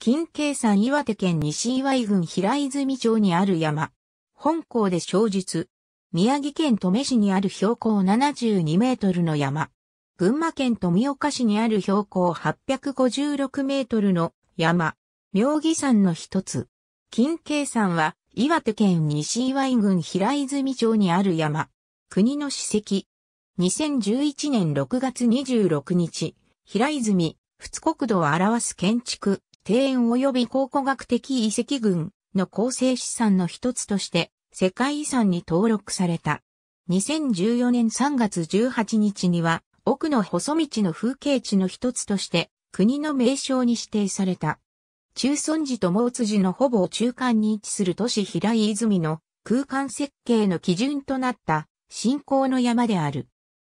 金計山岩手県西岩井郡平泉町にある山。本校で小述。宮城県登米市にある標高72メートルの山。群馬県富岡市にある標高856メートルの山。妙義山の一つ。金計山は岩手県西岩井郡平泉町にある山。国の史跡。2011年6月26日、平泉、仏国土を表す建築。庭園及び考古学的遺跡群の構成資産の一つとして世界遺産に登録された。2014年3月18日には奥の細道の風景地の一つとして国の名称に指定された。中村寺と毛津寺のほぼ中間に位置する都市平井泉の空間設計の基準となった信仰の山である。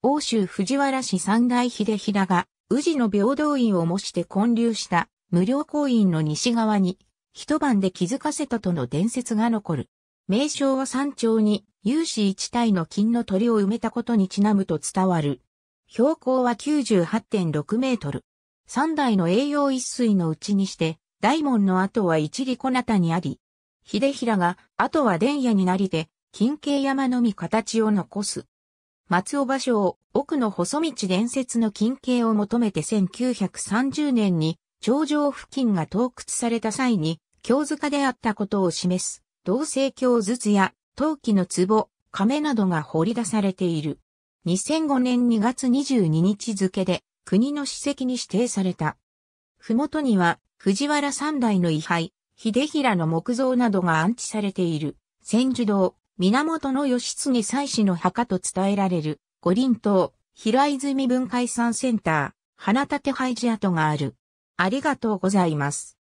欧州藤原氏三大秀平が宇治の平等院を模して建立した無料公園の西側に、一晩で気づかせたとの伝説が残る。名称は山頂に、有志一体の金の鳥を埋めたことにちなむと伝わる。標高は98.6メートル。三代の栄養一水のうちにして、大門の後は一里小中にあり、秀平が後は伝野になりて、金系山のみ形を残す。松尾芭蕉、奥の細道伝説の金系を求めて1930年に頂上付近が洞窟された際に、京塚であったことを示す、銅製京筒や陶器の壺、亀などが掘り出されている。2005年2月22日付で国の史跡に指定された。ふもとには藤原三代の遺牌、秀平の木造などが安置されている。千住堂、源義経祭祀の墓と伝えられる五輪島、平泉文化遺産センター、花立廃寺跡がある。ありがとうございます。